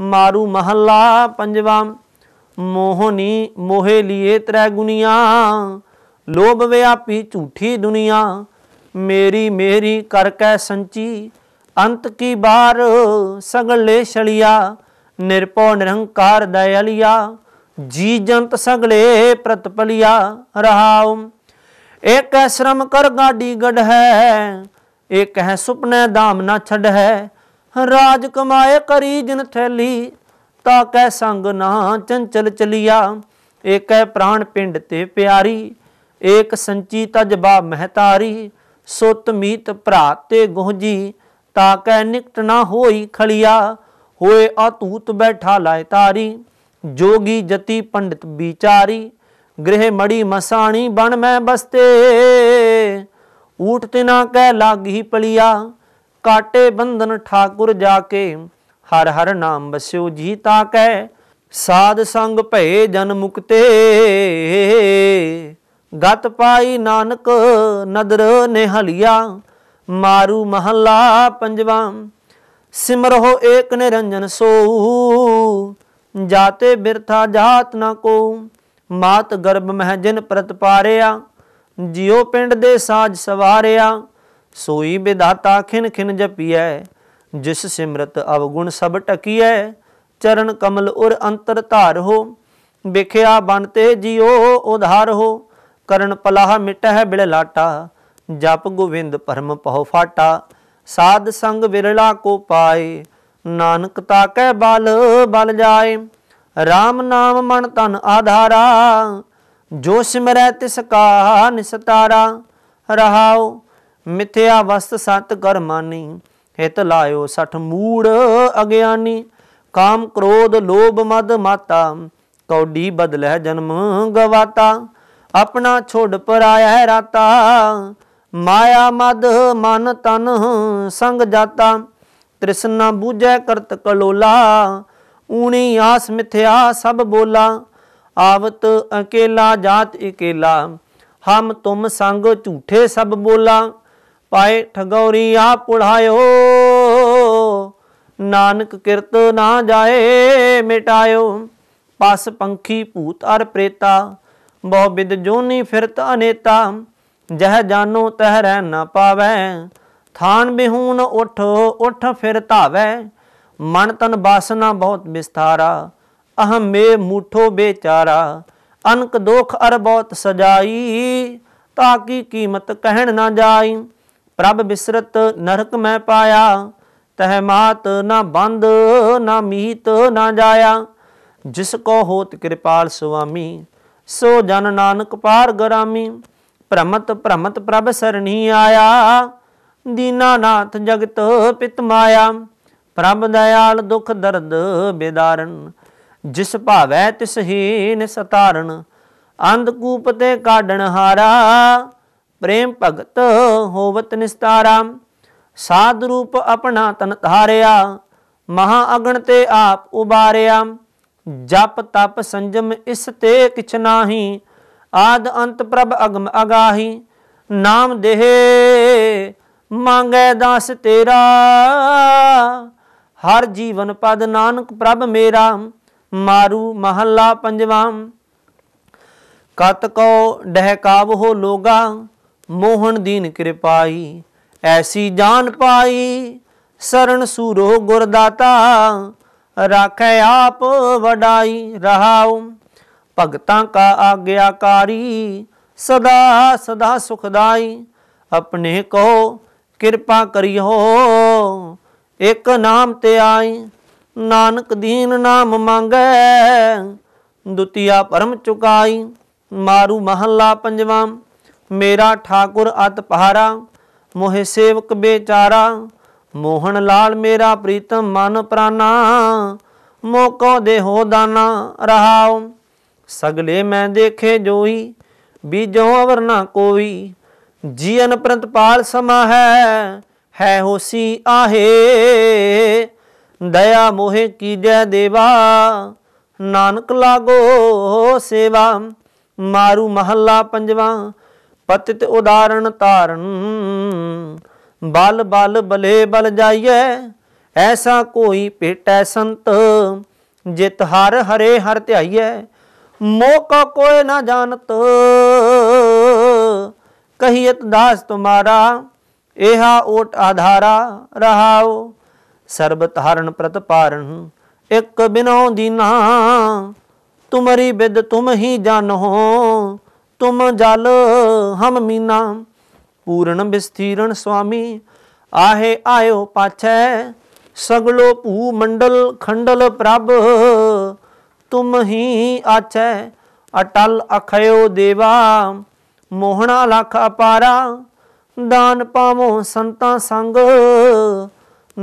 ਮਾਰੂ ਮਹੱਲਾ ਪੰਜਵਾਂ ਮੋਹਨੀ ਮੋਹੇ ਲੀਏ ਤਰੈ ਗੁਨੀਆਂ ਲੋਭ ਵਿਆਪੀ ਝੂਠੀ ਦੁਨੀਆ ਮੇਰੀ ਮੇਰੀ ਕਰ ਕੈ ਸੰਚੀ ਅੰਤ ਕੀ ਬਾਰ ਸਗਲੇ ਛਲਿਆ ਨਿਰਪਉ ਨਿਰੰਕਾਰ ਦਇਲਿਆ ਜੀ ਜੰਤ ਸਗਲੇ ਪ੍ਰਤਪਲਿਆ ਰਹਾਉ ਐ ਸ਼ਰਮ ਕਰ ਗਾਡੀ ਗੜ ਹੈ ਇੱਕ ਹੈ ਸੁਪਨੇ ਦਾਮ ਨਾ ਛੜ ਹੈ ਰਾਜ ਕਮਾਏ ਕਰੀ ਜਨ ਥੈਲੀ ਤਾ ਕੈ ਸੰਗ ਨਾ ਚੰਚਲ ਚਲਿਆ ਏਕੈ ਪ੍ਰਾਣ ਪਿੰਡ ਤੇ ਪਿਆਰੀ ਏਕ ਸੰਚੀ ਤਜਬਾ ਮਹਤਾਰੀ ਸੁਤ ਮੀਤ ਭਰਾ ਤੇ ਗੋਜੀ ਤਾ ਕੈ ਨਿਕਟ ਨਾ ਹੋਈ ਖਲਿਆ ਹੋਏ ਅਤੂਤ ਬੈਠਾ ਲਾਇ ਤਾਰੀ ਜੋਗੀ ਜਤੀ ਪੰਡਿਤ ਵਿਚਾਰੀ ਗ੍ਰਹਿ ਮੜੀ ਮਸਾਣੀ ਬਣ ਮੈਂ ਬਸਤੇ ਊਟ ਤੇ ਨਾ ਕਹਿ ਲਾਗੀ ਪਲਿਆ ਕਾਟੇ ਬੰਧਨ ਠਾਕੁਰ ਜਾ ਕੇ ਹਰ ਹਰ ਨਾਮ ਬਸਿਓ ਜੀਤਾ ਕੈ ਸਾਧ ਸੰਗ ਭਏ ਜਨ ਮੁਕਤੇ ਗਤ ਪਾਈ ਨਾਨਕ ਨਦਰ ਨਿਹਲਿਆ ਮਾਰੂ ਮਹੱਲਾ ਪੰਜਵਾਂ ਸਿਮਰਹੁ ਏਕ ਨਿਰੰਜਨ ਸੋ ਜਾਤੇ ਬਿਰਥਾ ਜਾਤ ਨਾ ਕੋ ਮਾਤ ਗਰਭ ਮਹਿ ਜਿਨ ਪ੍ਰਤਪਾਰਿਆ ਜਿਉ ਪਿੰਡ ਦੇ ਸਾਜ ਸਵਾਰਿਆ ਸੋਈ ਬਿਦਾਤਾ ਖਿਨ ਖਿਨ ਜਪੀਐ ਜਿਸ ਸਿਮਰਤ ਅਵਗੁਣ ਸਭ ਟਕੀਐ ਚਰਨ ਕਮਲ ਉਰ ਅੰਤਰ ਧਾਰੋ ਵਿਖਿਆ ਬਨਤੇ ਜਿਉ ਉਧਾਰ ਹੋ ਕਰਨ ਪਲਾਹ ਮਿਟਹਿ ਬਿਲ ਲਾਟਾ ਜਪ ਗੋਵਿੰਦ ਪਰਮ ਪਹੁ ਫਾਟਾ ਸਾਧ ਸੰਗ ਵਿਰਲਾ ਕੋ ਪਾਏ ਨਾਨਕ ਤਾ ਕੈ ਬਲ ਬਲ ਜਾਏ RAM ਨਾਮ ਮਨ ਤਨ ਆਧਾਰਾ ਜੋ ਸਿਮਰੈ ਤਿਸ ਕਾ ਨਿਸਤਾਰਾ ਰਹਾਓ ਮਿਥਿਆ ਵਸਤ ਸਤ ਕਰ ਮਾਨੀ ਹਿਤ ਲਾਇਓ ਸਠ ਮੂੜ ਅਗਿਆਨੀ ਕਾਮ ਕ੍ਰੋਧ ਲੋਭ ਮਦ ਮਾਤਾ ਕੌਡੀ ਬਦਲੇ ਜਨਮ ਗਵਾਤਾ ਆਪਣਾ ਛੋੜ ਪਰਾਇਆ ਰਾਤਾ ਮਾਇਆ ਮਦ ਮਨ ਤਨ ਸੰਗ ਜਾਤਾ ਤ੍ਰਿਸ਼ਨਾ ਬੂਝੈ ਕਰਤ ਕਲੋਲਾ ਊਣੀ ਆਸ ਮਿਥਿਆ ਸਭ ਬੋਲਾ ਆਵਤ ਅਕੇਲਾ ਜਾਤ ਇਕੇਲਾ ਹਮ ਤੁਮ ਸੰਗ ਝੂਠੇ ਸਭ ਬੋਲਾ ਪਾਏ ਠਗੌਰੀ ਆ ਪੁੜਾਇਓ ਨਾਨਕ ਕਿਰਤ ਨਾ ਜਾਏ ਮਿਟਾਇਓ ਪਸ ਪੰਖੀ ਭੂਤ ਅਰ ਪ੍ਰੇਤਾ ਬਹੁ ਵਿਦ ਜੋਨੀ ਫਿਰਤ ਅਨੇਤਾ ਜਹ ਜਾਨੋ ਤਹ ਰਹਿ ਨਾ ਪਾਵੇ ਥਾਨ ਬਿਹੂਨ ਉਠ ਉਠ ਫਿਰ ਧਾਵੈ ਮਨ ਤਨ ਬਾਸਨਾ ਬਹੁਤ ਵਿਸਥਾਰਾ ਅਹਮੇ ਮੂਠੋ ਬੇਚਾਰਾ ਅਨਕ ਦੁਖ ਅਰ ਬਹੁਤ ਸਜਾਈ ਤਾਂ ਕੀ ਕੀਮਤ ਕਹਿਣ ਨਾ ਜਾਈ ਪ੍ਰਭ ਬਿਸਰਤ ਨਰਕ ਮੈਂ ਪਾਇਆ ਤਹਿ ਮਾਤ ਨਾ ਬੰਦ ਨਾ ਮੀਤ ਨਾ ਜਾਇਆ ਜਿਸ ਕੋ ਹੋਤ ਕਿਰਪਾਲ ਸੁਆਮੀ ਸੋ ਜਨ ਨਾਨਕ ਪਾਰ ਗਰਾਮੀ ਭ੍ਰਮਤ ਭ੍ਰਮਤ ਪ੍ਰਭ ਸਰਣੀ ਆਇਆ ਦੀਨਾ ਨਾਥ ਜਗਤ ਪਿਤ ਮਾਇਆ ਪ੍ਰਭ ਦਇਆਲ ਦੁਖ ਦਰਦ ਬਿਦਾਰਨ ਜਿਸ ਭਾਵੈ ਤਿਸ ਹੀਨ ਸਤਾਰਨ ਅੰਧ ਕੂਪ ਤੇ ਕਾਢਣ ਹਾਰਾ ਪ੍ਰੇਮ ਭਗਤ ਹੋਵਤ ਨਿਸਤਾਰਾ ਸਾਧ ਰੂਪ ਆਪਣਾ ਤਨ ਧਾਰਿਆ ਮਹਾ ਅਗਣ ਤੇ ਆਪ ਉਬਾਰਿਆ ਜਪ ਤਪ ਸੰਜਮ ਇਸ ਤੇ ਕਿਛ ਨਾਹੀ ਆਦ ਅੰਤ ਪ੍ਰਭ ਅਗਮ ਅਗਾਹੀ ਨਾਮ ਦੇਹ ਮੰਗੈ ਦਾਸ ਤੇਰਾ ਹਰ ਜੀਵਨ ਪਦ ਨਾਨਕ ਪ੍ਰਭ ਮੇਰਾ ਮਾਰੂ ਮਹੱਲਾ ਪੰਜਵਾਂ ਕਤ ਕੋ ਡਹਿ ਕਾਵ ਹੋ ਲੋਗਾ ਮੋਹਣ ਦੀਨ ਕਿਰਪਾਈ ਐਸੀ ਜਾਨ ਪਾਈ ਸਰਣ ਸੂਰੋ ਗੁਰਦਾਤਾ ਰਾਖੈ ਆਪ ਵਡਾਈ ਰਹਾਉ ਭਗਤਾਂ ਕਾ ਆਗਿਆਕਾਰੀ ਸਦਾ ਸਦਾ ਸੁਖਦਾਈ ਆਪਣੇ ਕੋ ਕਿਰਪਾ ਕਰਿਓ ਇੱਕ ਨਾਮ ਤੇ ਆਈ ਨਾਨਕ ਦੀਨ ਨਾਮ ਮੰਗੈ ਦੁਤੀਆ ਪਰਮ ਚੁਕਾਈ ਮਾਰੂ ਮਹੱਲਾ ਪੰਜਵਾਂ ਮੇਰਾ ਠਾਕੁਰ ਅਤ ਪਹਾਰਾ ਮੋਹਿ ਸੇਵਕ ਬੇਚਾਰਾ ਮੋਹਨ ਲਾਲ ਮੇਰਾ ਪ੍ਰੀਤਮ ਮਨ ਪ੍ਰਾਨਾ ਮੋਕੋ ਦੇਹੋ ਦਾਨਾ ਰਹਾਉ ਸਗਲੇ ਮੈਂ ਦੇਖੇ ਜੋਈ ਬੀਜੋ ਅਵਰ ਨਾ ਕੋਈ ਜੀਨ ਪਾਲ ਸਮਾ ਹੈ ਹੈ ਹੋਸੀ ਆਹੇ ਦਇਆ ਮੋਹਿ ਕੀਜੈ ਦੇਵਾ ਨਾਨਕ ਲਾਗੋ ਸੇਵਾ ਮਾਰੂ ਮਹੱਲਾ ਪੰਜਵਾ ਪਤਿਤ ਉਦਾਰਣ ਧਾਰਨ ਬਲ ਬਲ ਬਲੇ ਬਲ ਜਾਈਏ ਐਸਾ ਕੋਈ ਪੇਟੈ ਸੰਤ ਜਿਤ ਹਰ ਹਰੇ ਹਰ ਧਿਆਈਐ ਮੋਕਾ ਕੋਈ ਨਾ ਜਾਣਤ ਕਹੀਤ ਦਾਸ ਤੁਮਾਰਾ ਇਹਾ ਓਟ ਆਧਾਰਾ ਰਹਾਓ ਸਰਬਤ ਹਰਨ ਪ੍ਰਤਪਾਰਨ ਇਕ ਬਿਨੋ ਦੀਨਾ ਤੁਮਰੀ ਬਿਦ ਤੁਮ ਹੀ ਜਾਣੋ ਤੁਮ ਜਲ ਹਮ ਮੀਨਾ ਪੂਰਨ ਵਿਸਥੀਰਣ ਸੁਆਮੀ ਆਹੇ ਆਇਓ ਪਾਛੈ ਸਗਲੋ ਭੂ ਮੰਡਲ ਖੰਡਲ ਪ੍ਰਭ ਤੁਮ ਹੀ ਆਚੈ ਅਟਲ ਅਖਯੋ ਦੇਵਾ ਮੋਹਣਾ ਲਖ ਅਪਾਰਾ ਦਾਨ ਪਾਵੋ ਸੰਤਾਂ ਸੰਗ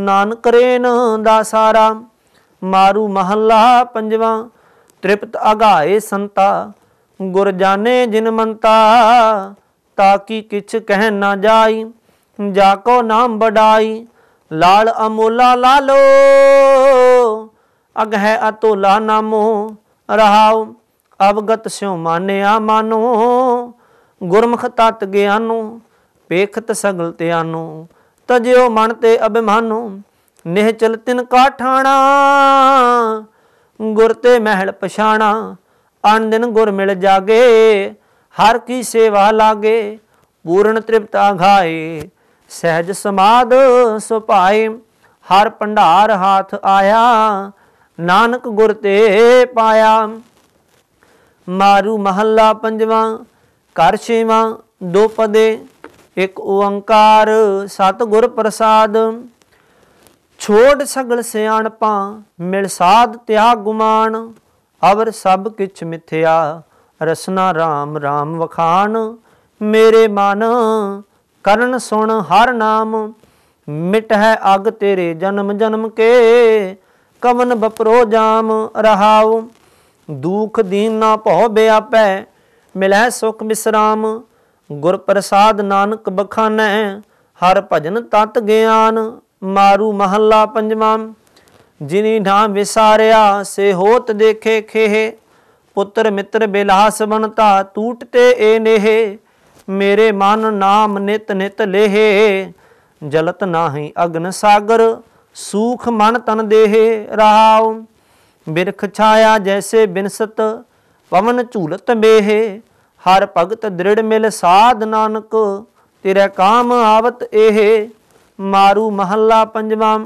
ਨਾਨਕ ਰੇਨ ਦਾਸਾਰਾ ਮਾਰੂ ਮਹੱਲਾ ਪੰਜਵਾ ਤ੍ਰਿਪਤ ਅਗਾਏ ਸੰਤਾ ਗੁਰ ਜਾਣੇ ਜਿਨ ਮੰਤਾ ਤਾਂ ਕੀ ਕਿਛ ਕਹਿ ਨਾ ਜਾਈ ਜਾ ਕੋ ਨਾਮ ਬਡਾਈ ਲਾਲ ਅਮੋਲਾ ਲਾਲੋ ਅਗ ਹੈ ਅਤੋਲਾ ਨਾਮੋ ਰਹਾਉ ਅਵਗਤ ਸਿਉ ਮਾਨਿਆ ਮਾਨੋ ਗੁਰਮਖ ਤਤ ਗਿਆਨੋ ਪੇਖਤ ਸਗਲ ਤਿਆਨੋ ਤਜਿਓ ਮਨ ਤੇ ਅਭਿਮਾਨੋ ਚਲ ਤਿਨ ਕਾਠਾਣਾ ਗੁਰ ਤੇ ਮਹਿਲ ਪਛਾਣਾ ਅਨ ਦਿਨ ਗੁਰ ਮਿਲ ਜਾਗੇ ਹਰ ਕੀ ਸੇਵਾ ਲਾਗੇ ਪੂਰਨ ਤ੍ਰਿਪਤਾ ਘਾਏ ਸਹਿਜ ਸਮਾਦ ਸੁਪਾਈ ਹਰ ਭੰਡਾਰ ਹਾਥ ਆਇਆ ਨਾਨਕ ਗੁਰ ਤੇ ਪਾਇਆ ਮਾਰੂ ਮਹੱਲਾ ਪੰਜਵਾਂ ਕਰ ਛੇਵਾਂ ਦੋ ਪਦੇ ਇੱਕ ਓੰਕਾਰ ਸਤ ਗੁਰ ਪ੍ਰਸਾਦ ਛੋੜ ਸਗਲ ਸਿਆਣਪਾਂ ਮਿਲ ਸਾਧ ਤਿਆਗ ਗੁਮਾਨ ਅਵਰ ਸਭ ਕਿਛ ਮਿਥਿਆ ਰਸਨਾ RAM RAM ਵਖਾਨ ਮੇਰੇ ਮਨ ਕਰਨ ਸੁਣ ਹਰ ਨਾਮ ਮਿਟ ਹੈ ਅਗ ਤੇਰੇ ਜਨਮ ਜਨਮ ਕੇ ਕਵਨ ਬਪਰੋ ਜਾਮ ਰਹਾਉ ਦੁਖ ਦੀਨ ਨਾ ਭਉ ਬਿਆਪੈ ਮਿਲੈ ਸੁਖ ਬਿਸਰਾਮ ਗੁਰ ਪ੍ਰਸਾਦ ਨਾਨਕ ਬਖਾਨੈ ਹਰ ਭਜਨ ਤਤ ਗਿਆਨ ਮਾਰੂ ਮਹੱਲਾ ਪੰਜਵਾਂ ਜਿਨੀ ਨਾਮ ਵਿਸਾਰਿਆ ਸੇ ਹੋਤ ਦੇਖੇ ਖੇਹ ਪੁੱਤਰ ਮਿੱਤਰ ਬਿਲਾਸ ਬਨਤਾ ਟੂਟਤੇ ਏ ਨੇਹ ਮੇਰੇ ਮਨ ਨਾਮ ਨਿਤ ਨਿਤ ਲੇਹ ਜਲਤ ਨਾਹੀ ਅਗਨ ਸਾਗਰ ਸੂਖ ਮਨ ਤਨ ਦੇਹ ਰਹਾਉ ਬਿਰਖ ਛਾਇਆ ਜੈਸੇ ਬਿਨਸਤ ਪਵਨ ਝੂਲਤ ਮੇਹ ਹਰ ਭਗਤ ਦ੍ਰਿੜ ਮਿਲ ਸਾਧ ਨਾਨਕ ਤੇਰਾ ਕਾਮ ਆਵਤ ਇਹ ਮਾਰੂ ਮਹੱਲਾ ਪੰਜਵਾਂ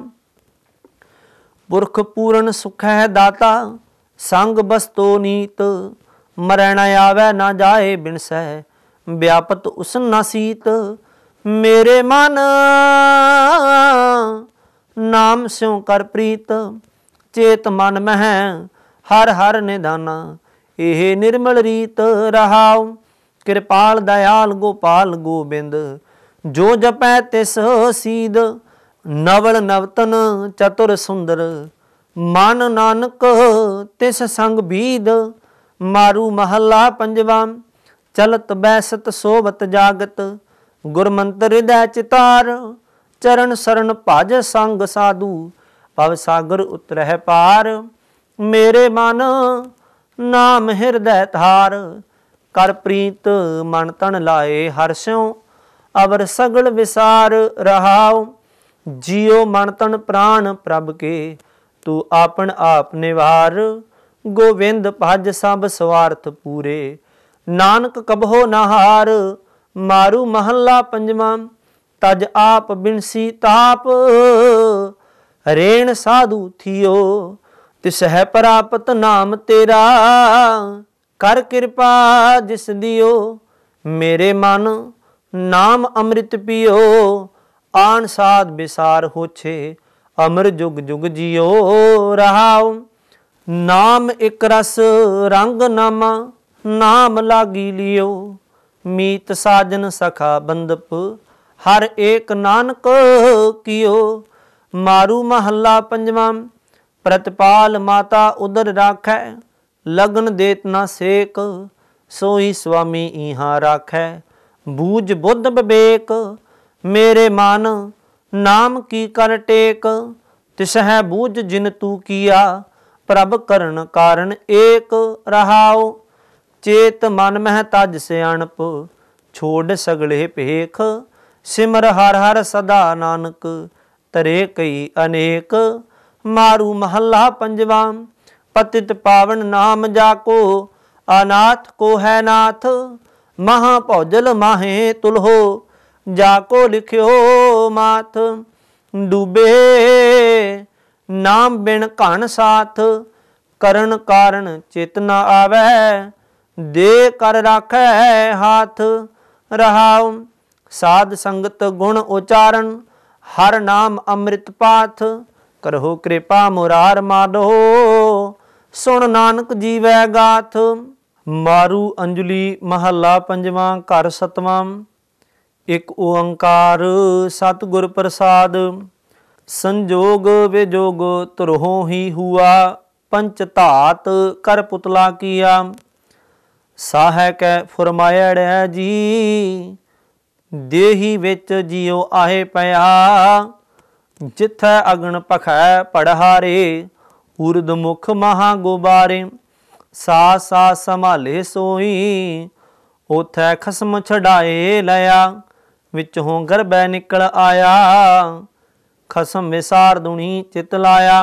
ਪੁਰਖ ਪੂਰਨ ਸੁਖ ਹੈ ਦਾਤਾ ਸੰਗ ਬਸਤੋ ਨੀਤ ਮਰਣ ਆਵੇ ਨਾ ਜਾਏ ਬਿਨਸੈ ਵਿਆਪਤ ਉਸ ਨਸੀਤ ਮੇਰੇ ਮਨ ਨਾਮ ਸਿਉ ਕਰ ਪ੍ਰੀਤ ਚੇਤ ਮਨ ਮਹਿ ਹਰ ਹਰ ਨਿਧਾਨਾ ਇਹ ਨਿਰਮਲ ਰੀਤ ਰਹਾਉ ਕਿਰਪਾਲ ਦਇਆਲ ਗੋਪਾਲ ਗੋਬਿੰਦ ਜੋ ਜਪੈ ਤਿਸ ਸੀਦ ਨਵਲ ਨਵਤਨ ਚਤੁਰ ਸੁੰਦਰ ਮਨ ਨਾਨਕ ਤਿਸ ਸੰਗ ਬੀਦ ਮਾਰੂ ਮਹੱਲਾ ਪੰਜਵਾ ਚਲਤ ਬੈਸਤ ਸੋਵਤ ਜਾਗਤ ਗੁਰਮੰਤਰ ਹਿਰਦੈ ਚਿਤਾਰ ਚਰਨ ਸਰਨ ਭਜ ਸੰਗ ਸਾਧੂ ਭਵ ਸਾਗਰ ਉਤਰਹਿ ਪਾਰ ਮੇਰੇ ਮਨ ਨਾਮ ਹਿਰਦੈ ਧਾਰ ਕਰ ਪ੍ਰੀਤ ਮਨ ਤਨ ਲਾਏ ਹਰਿ ਸਿਉ ਅਵਰ ਸਗਲ ਵਿਸਾਰ ਰਹਾਉ ਜਿਉ ਮਨ ਤਨ ਪ੍ਰਾਣ ਪ੍ਰਭ ਕੇ ਤੂੰ ਆਪਨ ਆਪ ਨਿਵਾਰ ਗੋਵਿੰਦ ਭਜ ਸਭ ਸਵਾਰਥ ਪੂਰੇ ਨਾਨਕ ਕਬਹੋ ਨਹਾਰ ਮਾਰੂ ਮਹੱਲਾ ਪੰਜਵਾ ਤਜ ਆਪ ਬਿਨਸੀ ਤਾਪ ਰੇਣ ਸਾਧੂ ਥਿਓ ਤਿਸਹਿ ਪ੍ਰਾਪਤ ਨਾਮ ਤੇਰਾ ਕਰ ਕਿਰਪਾ ਜਿਸ ਦਿਓ ਮੇਰੇ ਮਨ ਨਾਮ ਅੰਮ੍ਰਿਤ ਪੀਓ ਆਣ ਸਾਧ ਵਿਸਾਰ ਹੋਛੇ ਅਮਰ ਜੁਗ ਜੁਗ ਜਿਉ ਰਹਾਉ ਨਾਮ ਇਕ ਰਸ ਰੰਗ ਨਾਮਾ ਨਾਮ ਲਾਗੀ ਲਿਓ ਮੀਤ ਸਾਜਨ ਸਖਾ ਬੰਦਪ ਹਰ ਏਕ ਨਾਨਕ ਕੀਓ ਮਾਰੂ ਮਹੱਲਾ ਪੰਜਵਾਂ ਪ੍ਰਤਪਾਲ ਮਾਤਾ ਉਦਰ ਰਾਖੈ ਲਗਨ ਦੇਤ ਨਾ ਸੇਕ ਸੋਈ ਸੁਆਮੀ ਇਹਾਂ ਰਾਖੈ ਬੂਝ ਬੁੱਧ ਬਿਵੇਕ ਮੇਰੇ ਮਨ ਨਾਮ ਕੀ ਕਰ ਟੇਕ ਤਿਸ ਹੈ ਬੂਝ ਜਿਨ ਤੂ ਕੀਆ ਪ੍ਰਭ ਕਰਨ ਕਾਰਨ ਏਕ ਰਹਾਉ ਚੇਤ ਮਨ ਮਹਿ ਤਜ ਸਿਆਣਪ ਛੋੜ ਸਗਲੇ ਭੇਖ ਸਿਮਰ ਹਰ ਹਰ ਸਦਾ ਨਾਨਕ ਤਰੇ ਕਈ ਅਨੇਕ ਮਾਰੂ ਮਹੱਲਾ ਪੰਜਵਾ ਪਤਿਤ ਪਾਵਨ ਨਾਮ ਜਾ ਕੋ ਅਨਾਥ ਕੋ ਹੈ ਨਾਥ ਮਹਾ ਭੌਜਲ ਮਾਹੇ ਤੁਲਹੋ ਜਾ ਕੋ ਲਿਖਿਓ ਮਾਥ ਡੂਬੇ ਨਾਮ ਬਿਨ ਘਣ ਸਾਥ ਕਰਨ ਕਾਰਨ ਚਿਤ ਨ ਆਵੇ ਦੇ ਕਰ ਰਾਖੈ ਹਾਥ ਰਹਾਉ ਸਾਧ ਸੰਗਤ ਗੁਣ ਉਚਾਰਨ ਹਰ ਨਾਮ ਅੰਮ੍ਰਿਤ ਪਾਥ ਕਰਹੁ ਕਿਰਪਾ ਮੁਰਾਰ ਮਾਦੋ ਸੁਣ ਨਾਨਕ ਜੀਵੈ ਗਾਥ ਮਾਰੂ ਅੰਜਲੀ ਮਹੱਲਾ ਪੰਜਵਾਂ ਘਰ ਸਤਵਾਂ ਇਕ ਓੰਕਾਰ ਸਤਿਗੁਰ ਪ੍ਰਸਾਦ ਸੰਜੋਗ ਵਿਜੋਗ ਤਰੋ ਹੀ ਹੁਆ ਪੰਚ ਧਾਤ ਕਰ ਪੁਤਲਾ ਕੀਆ ਸਾਹਿ ਕੈ ਫਰਮਾਇੜੈ ਜੀ ਦੇਹੀ ਵਿੱਚ ਜਿਉ ਆਹੇ ਪਿਆ ਜਿਥੈ ਅਗਣ ਪਖੈ ਪੜਹਾਰੇ ਉਰਦ ਮੁਖ ਮਹਾ ਗੁਬਾਰੇ ਸਾ ਸਾ ਸੰਭਾਲੇ ਸੋਈ ਉਥੈ ਖਸਮ ਛਡਾਏ ਲਿਆ ਵਿੱਚੋਂ ਗਰਬੈ ਨਿਕਲ ਆਇਆ ਖਸਮ ਵਿਸਾਰ ਦੁਣੀ ਚਿਤ ਲਾਇਆ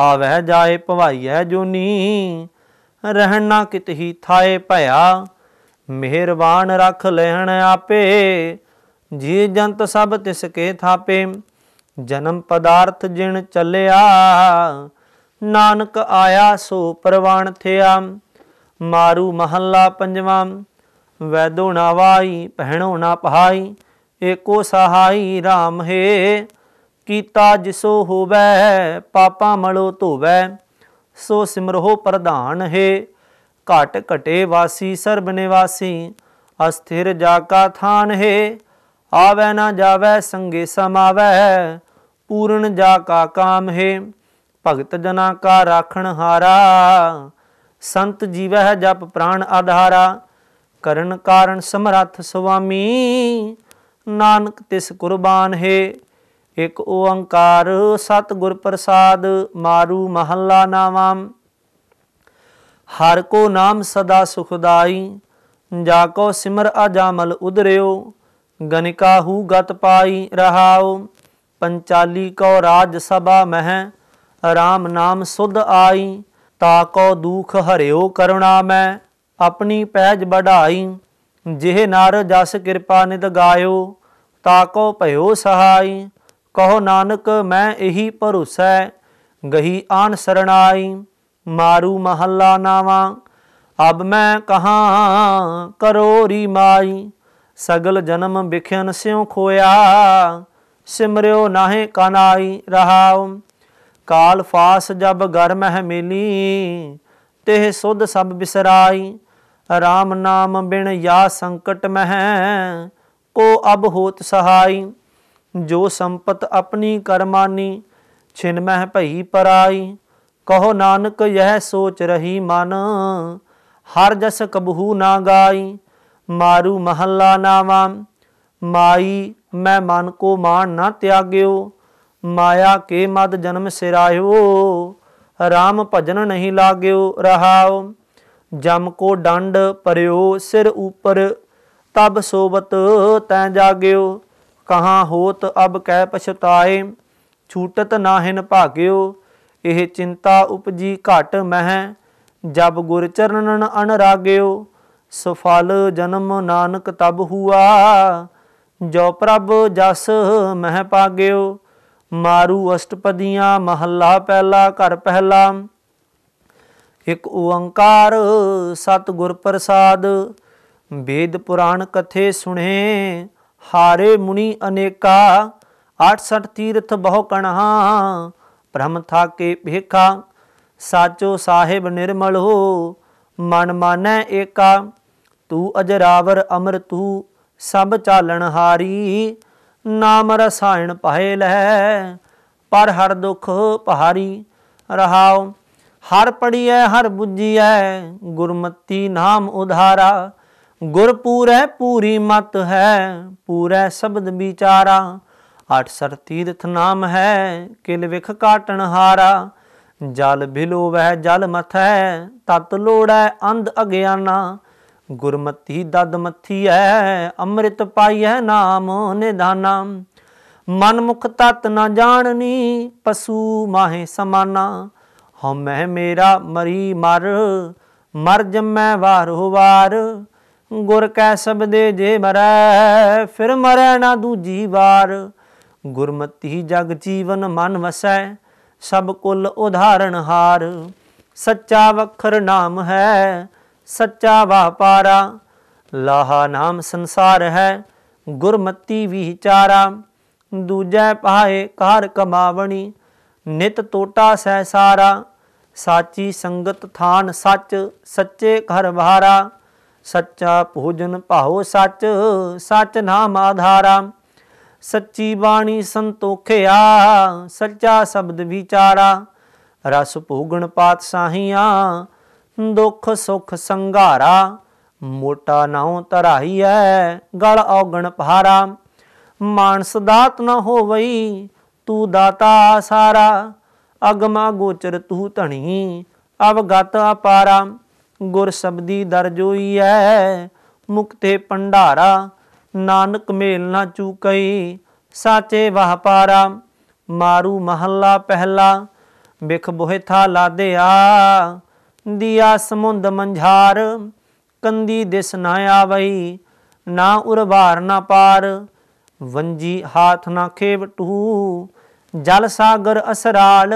ਆਵਹਿ ਜਾਏ ਭਵਾਈਐ ਜੁਨੀ ਰਹਿਣ ਨਾ ਕਿਤ ਹੀ ਥਾਏ ਭਇਆ ਮਿਹਰਬਾਨ ਰਖ ਲੈਣ ਆਪੇ ਜੀ ਜੰਤ ਸਭ ਤਿਸ ਕੇ ਥਾਪੇ ਜਨਮ ਪਦਾਰਥ ਜਿਣ ਚੱਲਿਆ ਨਾਨਕ ਆਇਆ ਸੋ ਪ੍ਰਵਾਨ ਥਿਆ ਮਾਰੂ ਮਹੱਲਾ ਪੰਜਵਾਂ ਵੈਦੋ ਨਾ ਵਾਈ ਭੈਣੋ ਨਾ ਪਹਾਈ ਏਕੋ ਸਹਾਈ RAM ਹੈ ਕੀਤਾ ਜਿਸੋ ਹੋਵੇ ਪਾਪਾ ਮਲੋ ਧੋਵੇ ਸੋ ਸਿਮਰੋ ਪ੍ਰਧਾਨ ਹੈ ਘਟ ਘਟੇ ਵਾਸੀ ਸਰਬ ਨਿਵਾਸੀ ਅਸਥਿਰ ਜਾ ਕਾ ਥਾਨ ਹੈ ਆਵੇ ਨਾ ਜਾਵੇ ਸੰਗੇ ਸਮਾਵੇ ਪੂਰਨ ਜਾ ਕਾ ਕਾਮ ਹੈ ਭਗਤ ਜਨਾ ਕਾ ਰਾਖਣ ਹਾਰਾ ਸੰਤ ਜੀਵਹਿ ਜਪ ਪ੍ਰਾਣ ਆਧਾਰਾ ਕਰਨ ਕਾਰਨ ਸਮਰੱਥ ਸੁਆਮੀ ਨਾਨਕ ਤਿਸ ਕੁਰਬਾਨ ਹੈ ਇਕ ਓੰਕਾਰ ਸਤ ਗੁਰ ਪ੍ਰਸਾਦ ਮਾਰੂ ਮਹੱਲਾ ਨਾਵਾਂ ਹਰ ਕੋ ਨਾਮ ਸਦਾ ਸੁਖਦਾਈ ਜਾ ਕੋ ਸਿਮਰ ਅਜਾਮਲ ਉਦਰਿਓ ਹੂ ਗਤ ਪਾਈ ਰਹਾਉ ਪੰਚਾਲੀ ਕੋ ਰਾਜ ਸਭਾ ਮਹਿ ਰਾਮ ਨਾਮ ਸੁਧ ਆਈ ਤਾ ਕੋ ਦੁਖ ਹਰਿਓ ਕਰੁਣਾ ਮੈਂ ਆਪਣੀ ਪੈਜ ਵਡਾਈ ਜਿਹ ਨਰ ਜਸ ਕਿਰਪਾ ਨਿਤ ਗਾਇਓ ਤਾਕੋ ਭਇਓ ਸਹਾਈ ਕਹੋ ਨਾਨਕ ਮੈਂ ਇਹੀ ਭਰੋਸਾ ਗਹੀ ਆਨ ਸਰਣਾਈ ਮਾਰੂ ਮਹੱਲਾ ਨਾਵਾ ਅਬ ਮੈਂ ਕਹਾ ਕਰੋ ਰੀ ਮਾਈ ਸਗਲ ਜਨਮ ਵਿਖਿਆਨ ਸਿਉ ਖੋਇਆ ਸਿਮਰਿਓ ਨਾਹੇ ਕਨਾਈ ਰਹਾਉ ਕਾਲ ਫਾਸ ਜਬ ਗਰਮ ਹੈ ਮਿਲੀ ਤੇ ਸੁਧ ਸਭ ਬਿਸਰਾਈ RAM ਨਾਮ ਬਿਨ ਯਾ ਸੰਕਟ ਮਹਿ ਕੋ ਅਬ ਹੋਤ ਸਹਾਈ ਜੋ ਸੰਪਤ ਆਪਣੀ ਕਰਮਾਨੀ ਛਿਨ ਮਹਿ ਭਈ ਪਰਾਈ ਕਹੋ ਨਾਨਕ ਯਹ ਸੋਚ ਰਹੀ ਮਨ ਹਰ ਜਸ ਕਬਹੂ ਨਾ ਗਾਈ ਮਾਰੂ ਮਹੱਲਾ ਨਾਵਾ ਮਾਈ ਮੈਂ ਮਨ ਕੋ ਮਾਨ ਨਾ ਤਿਆਗਿਓ ਮਾਇਆ ਕੇ ਮਦ ਜਨਮ ਸਿਰਾਇਓ RAM ਭਜਨ ਨਹੀਂ ਲਾਗਿਓ ਰਹਾਓ ਜਮ ਕੋ ਡੰਡ ਪਰਿਓ ਸਿਰ ਉਪਰ ਤਬ ਸੋਬਤ ਤੈ ਜਾਗਿਓ ਕਹਾ ਹੋਤ ਅਬ ਕਹਿ ਪਛਤਾਏ ਛੂਟਤ ਨਾਹਿਨ ਭਾਗਿਓ ਇਹ ਚਿੰਤਾ ਉਪਜੀ ਘਟ ਮਹਿ ਜਬ ਗੁਰ ਚਰਨਨ ਅਨਰਾਗਿਓ ਸਫਲ ਜਨਮ ਨਾਨਕ ਤਬ ਹੁਆ ਜੋ ਪ੍ਰਭ ਜਸ ਮਹਿ ਪਾਗਿਓ ਮਾਰੂ ਅਸ਼ਟਪਦੀਆਂ ਮਹੱਲਾ ਪਹਿਲਾ ਘਰ ਪਹਿਲਾ ਇਕ ਓੰਕਾਰ ਸਤਿਗੁਰ ਪ੍ਰਸਾਦ ਵੇਦ ਪੁਰਾਣ ਕਥੇ ਸੁਣੇ ਹਾਰੇ ਮੁਨੀ ਅਨੇਕਾ 68 ਤੀਰਥ ਬਹੁ ਕਣਹਾ ਭ੍ਰਮ ਥਾਕੇ ਭੇਖਾ ਸਾਚੋ ਸਾਹਿਬ ਨਿਰਮਲ ਹੋ ਮਨ ਮਾਨੈ ਏਕਾ ਤੂੰ ਅਜਰਾਵਰ ਅਮਰ ਤੂੰ ਸਭ ਚਾਲਣ ਹਾਰੀ ਨਾਮ ਰਸਾਇਣ ਪਾਏ ਲੈ ਪਰ ਹਰ ਦੁਖ ਪਹਾਰੀ ਰਹਾਉ ਹਰ ਪੜੀਐ ਹਰ ਬੁੱਝੀਐ ਗੁਰਮਤੀ ਨਾਮ ਉਧਾਰਾ ਗੁਰ ਪੂਰੈ ਪੂਰੀ ਮਤ ਹੈ ਪੂਰੈ ਸ਼ਬਦ ਵਿਚਾਰਾ ਅਠ ਸਰ ਤੀਰਥ ਨਾਮ ਹੈ ਕਿਲ ਵਿਖ ਕਾਟਣ ਹਾਰਾ ਜਲ ਭਿਲੋ ਵਹਿ ਜਲ ਮਥੈ ਤਤ ਲੋੜੈ ਅੰਧ ਅਗਿਆਨਾ ਗੁਰਮਤੀ ਦਦ ਮਥੀਐ ਅੰਮ੍ਰਿਤ ਪਾਈਐ ਨਾਮ ਨਿਧਾਨਾ ਮਨ ਮੁਖ ਤਤ ਨਾ ਜਾਣਨੀ ਪਸੂ ਮਾਹੇ ਸਮਾਨਾ ਹਉ ਮੈਂ ਮੇਰਾ ਮਰੀ ਮਰ ਮਰ ਮੈਂ ਵਾਰੋ ਵਾਰ ਗੁਰ ਕੈ ਸਬਦੇ ਜੇ ਮਰੈ ਫਿਰ ਮਰੈ ਨਾ ਦੂਜੀ ਵਾਰ ਗੁਰਮਤੀ ਜਗ ਜੀਵਨ ਮਨ ਵਸੈ ਸਭ ਕੁਲ ਉਧਾਰਨ ਹਾਰ ਸੱਚਾ ਵਖਰ ਨਾਮ ਹੈ ਸੱਚਾ ਵਾਪਾਰਾ ਲਾਹਾ ਨਾਮ ਸੰਸਾਰ ਹੈ ਗੁਰਮਤੀ ਵਿਚਾਰਾ ਦੂਜੈ ਪਾਏ ਕਾਰ ਕਮਾਵਣੀ ਨਿਤ ਟੋਟਾ ਸੈ ਸਾਰਾ ਸਾਚੀ ਸੰਗਤ ਥਾਨ ਸੱਚ ਸੱਚੇ ਘਰ ਬਹਾਰਾ ਸੱਚਾ ਭੋਜਨ ਭਾਉ ਸੱਚ ਸੱਚ ਨਾਮ ਆਧਾਰਾ ਸੱਚੀ ਬਾਣੀ ਸੰਤੋਖਿਆ ਸੱਚਾ ਸ਼ਬਦ ਵਿਚਾਰਾ ਰਸ ਭੋਗਣ ਪਾਤ ਸਾਹੀਆਂ ਦੁੱਖ ਸੁਖ ਸੰਘਾਰਾ ਮੋਟਾ ਨਾਉ ਐ ਗਲ ਔਗਣ ਪਹਾਰਾ ਮਾਨਸ ਦਾਤ ਨ ਹੋਵਈ ਤੂੰ ਦਾਤਾ ਸਾਰਾ ਅਗਮਾ ਗੋਚਰ ਤੂ ਧਣੀ ਅਵਗਤ ਅਪਾਰਾ ਗੁਰ ਸਬਦੀ ਦਰਜੋਈ ਐ ਮੁਕਤੇ ਪੰਡਾਰਾ ਨਾਨਕ ਮੇਲ ਨਾ ਚੂਕਈ ਸਾਚੇ ਵਾਹ ਪਾਰਾ ਮਾਰੂ ਮਹੱਲਾ ਪਹਿਲਾ ਬਿਖ ਬੋਹਿਥਾ ਥਾ ਲਾਦਿਆ ਦੀਆ ਸਮੁੰਦ ਮੰਝਾਰ ਕੰਦੀ ਦਿਸ ਨਾ ਆਵਈ ਨਾ ਉਰਵਾਰ ਨਾ ਪਾਰ ਵੰਜੀ ਹਾਥ ਨਾ ਖੇਵਟੂ ਜਲ ਸਾਗਰ ਅਸਰਾਲ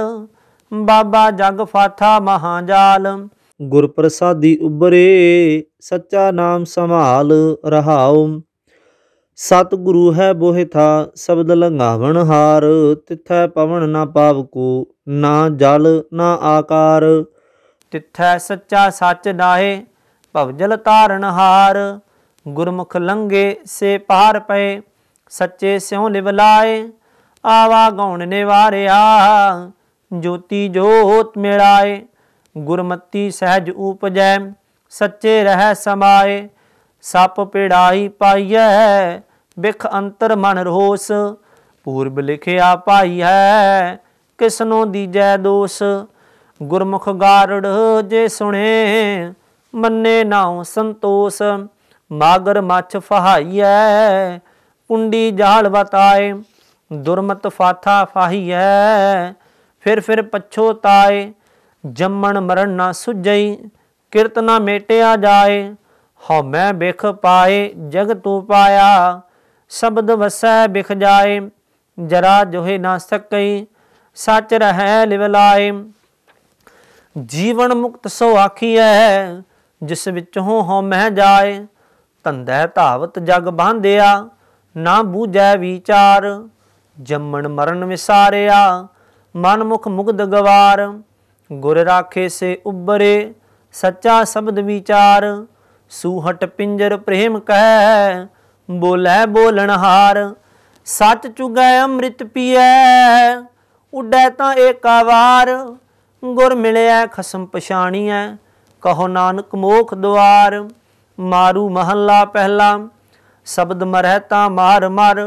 ਬਾਬਾ ਜਗ ਫਾਥਾ ਮਹਾਜਾਲ ਗੁਰ ਪ੍ਰਸਾਦੀ ਉਬਰੇ ਸੱਚਾ ਨਾਮ ਸੰਭਾਲ ਰਹਾਉ ਸਤ ਗੁਰੂ ਹੈ ਬੋਹਿਥਾ ਸਬਦ ਲੰਘਾਵਣ ਹਾਰ ਤਿੱਥੈ ਪਵਨ ਨਾ ਪਾਵਕੂ ਨਾ ਜਲ ਨਾ ਆਕਾਰ ਤਿੱਥੈ ਸੱਚਾ ਸੱਚ ਨਾਹੇ ਜਲ ਤਾਰਨ ਹਾਰ ਗੁਰਮੁਖ ਲੰਗੇ ਸੇ ਪਾਰ ਪਏ ਸੱਚੇ ਸਿਉ ਲਿਵ ਲਾਏ ਆਵਾ ਗੌਣ ਨਿਵਾਰਿਆ ਜੋਤੀ ਜੋਤ ਮਿਲਾਏ ਗੁਰਮਤੀ ਸਹਿਜ ਉਪਜੈ ਸੱਚੇ ਰਹਿ ਸਮਾਏ ਸੱਪ ਪੀੜਾਈ ਪਾਈਐ ਬਿਖ ਅੰਤਰ ਮਨ ਰੋਸ ਪੂਰਬ ਲਿਖਿਆ ਪਾਈ ਹੈ ਕਿਸਨੋ ਦੀਜੈ ਦੋਸ ਗੁਰਮੁਖ ਗਾਰੜ ਜੇ ਸੁਣੇ ਮੰਨੇ ਨਾਉ ਸੰਤੋਸ਼ ਮਾਗਰ ਮੱਛ ਫਹਾਈਐ ਪੁੰਡੀ ਜਾਲ ਬਤਾਏ ਦੁਰਮਤ ਫਾਥਾ ਫਾਹੀ ਹੈ ਫਿਰ ਫਿਰ ਪਛੋਤਾਏ ਜੰਮਣ ਮਰਨ ਨਾ ਸੁਝਈ ਕਿਰਤ ਨਾ ਮੇਟਿਆ ਜਾਏ ਹਉ ਮੈਂ ਬਿਖ ਪਾਏ ਜਗ ਤੂੰ ਪਾਇਆ ਸ਼ਬਦ ਵਸੈ ਬਿਖ ਜਾਏ ਜਰਾ ਜੋਹੇ ਨਾ ਸਕਈ ਸੱਚ ਰਹੈ ਲਿਵਲਾਏ ਜੀਵਨ ਮੁਕਤ ਸੋ ਆਖੀਐ ਜਿਸ ਵਿੱਚੋਂ ਹਉ ਮੈਂ ਜਾਏ ਤੰਦੈ ਧਾਵਤ ਜਗ ਬਾਂਧਿਆ ਨਾ ਬੂਝੈ ਵਿਚਾਰ ਜੰਮਣ ਮਰਨ ਵਿਸਾਰਿਆ ਮੁਖ ਮੁਗਦ ਗਵਾਰ ਗੁਰ ਰਾਖੇ ਸੇ ਉੱਬਰੇ ਸੱਚਾ ਸ਼ਬਦ ਵਿਚਾਰ ਸੂਹਟ ਪਿੰਜਰ ਪ੍ਰੇਮ ਕਹਿ ਬੋਲੇ ਬੋਲਣ ਹਾਰ ਸੱਚ ਚੁਗੈ ਅੰਮ੍ਰਿਤ ਪੀਐ ਉਡੈ ਤਾਂ ਵਾਰ ਗੁਰ ਮਿਲਿਆ ਖਸਮ ਪਛਾਣੀਐ ਕਹੋ ਨਾਨਕ ਮੋਖ ਦੁਆਰ ਮਾਰੂ ਮਹੱਲਾ ਪਹਿਲਾ ਸ਼ਬਦ ਮਰਹਿ ਤਾਂ ਮਾਰ ਮਰ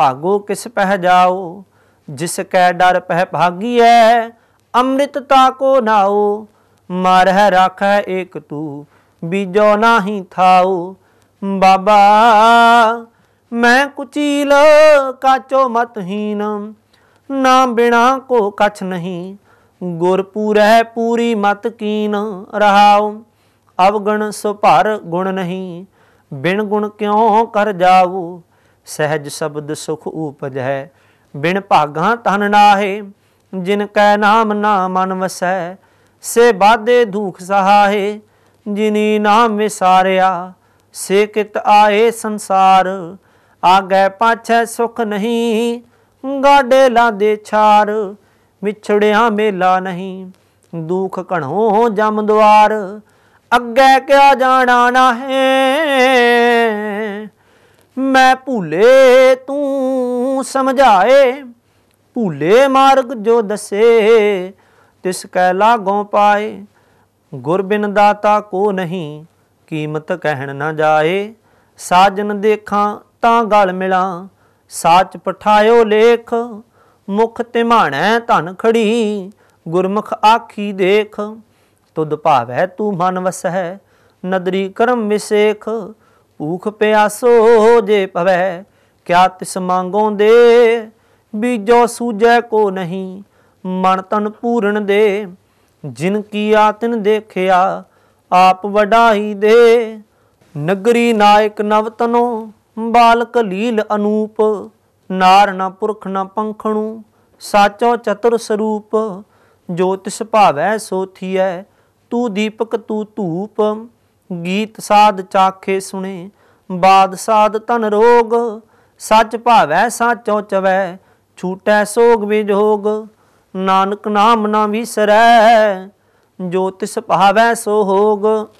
ਭਾਗੋ ਕਿਸ ਪਹਿ ਜਾਓ ਜਿਸ ਕੈ ਡਰ ਪਹਿ ਭਾਗੀਐ ਅੰਮ੍ਰਿਤ ਤਾ ਕੋ ਨਾਓ ਮਰ ਹੈ ਰਾਖੈ ਤੂ ਬੀਜੋ ਨਾਹੀ ਥਾਉ ਬਾਬਾ ਮੈਂ ਕੁਚੀਲ ਕਾਚੋ ਮਤ ਹੀਨ ਨਾ ਬਿਨਾ ਕੋ ਕਛ ਨਹੀਂ ਗੁਰ ਪੂਰੈ ਪੂਰੀ ਮਤ ਕੀਨ ਰਹਾਉ ਅਵਗਣ ਸੁਭਰ ਗੁਣ ਨਹੀਂ ਬਿਨ ਗੁਣ ਕਿਉ ਕਰ ਜਾਵੂ ਸਹਿਜ ਸ਼ਬਦ ਸੁਖ ਉਪਜ ਹੈ ਬਿਨ ਭਾਗਾ ਤਨ ਨਾਹੇ ਜਿਨ ਕੈ ਨਾਮ ਨਾ ਮਨ ਵਸੈ ਸੇ ਬਾਦੇ ਦੁਖ ਸਹਾਏ ਜਿਨੀ ਨਾਮ ਵਿਸਾਰਿਆ ਸੇ ਕਿਤ ਆਏ ਸੰਸਾਰ ਆਗੇ ਪਾਛੈ ਸੁਖ ਨਹੀਂ ਗਾਡੇ ਲਾਦੇ ਛਾਰ ਵਿਛੜਿਆ ਮੇਲਾ ਨਹੀਂ ਦੁਖ ਘਣੋ ਜਮ ਦੁਆਰ ਅੱਗੇ ਕਿਆ ਜਾਣਾ ਨਾ ਹੈ ਮੈਂ ਭੁੱਲੇ ਤੂੰ ਸਮਝਾਏ ਭੁੱਲੇ ਮਾਰਗ ਜੋ ਦਸੇ ਤਿਸ ਕੈ ਲਾਗੋਂ ਪਾਏ ਗੁਰ ਬਿਨ ਦਾਤਾ ਕੋ ਨਹੀਂ ਕੀਮਤ ਕਹਿਣ ਨਾ ਜਾਏ ਸਾਜਨ ਦੇਖਾਂ ਤਾਂ ਗਲ ਮਿਲਾਂ ਸਾਚ ਪਠਾਇਓ ਲੇਖ ਮੁਖ ਤਿਮਾਣੈ ਧਨ ਖੜੀ ਗੁਰਮੁਖ ਆਖੀ ਦੇਖ ਤੁਧ ਭਾਵੈ ਤੂੰ ਮਨ ਵਸਹਿ ਨਦਰੀ ਕਰਮ ਵਿਸੇਖ ਭੂਖ ਪਿਆਸੋ ਜੇ ਭਵੈ ਕਿਆ ਤਿਸ ਮੰਗੋਂ ਦੇ ਬੀਜੋ ਸੂਜੈ ਕੋ ਨਹੀਂ ਮਨ ਤਨ ਪੂਰਨ ਦੇ ਜਿਨ ਕੀ ਆਤਨ ਦੇਖਿਆ ਆਪ ਵਡਾਈ ਦੇ ਨਗਰੀ ਨਾਇਕ ਨਵ ਤਨੋ ਬਾਲਕ ਲੀਲ ਅਨੂਪ ਨਾਰ ਨਾ ਪੁਰਖ ਨਾ ਪੰਖਣੂ ਸਾਚੋ ਚਤੁਰ ਸਰੂਪ ਜੋ ਤਿਸ ਭਾਵੈ ਸੋ ਥੀਐ ਤੂ ਦੀਪਕ ਤੂ ਧੂਪ ਗੀਤ ਸਾਧ ਚਾਖੇ ਸੁਣੇ ਬਾਦ ਸਾਧ ਤਨ ਰੋਗ ਸੱਚ ਭਾਵੈ ਸਾਚੋ ਚਵੈ ਛੂਟੈ ਸੋਗ ਵਿਜੋਗ ਨਾਨਕ ਨਾਮ ਨਾ ਵਿਸਰੈ ਜੋ ਤਿਸ ਭਾਵੈ ਸੋ ਹੋਗ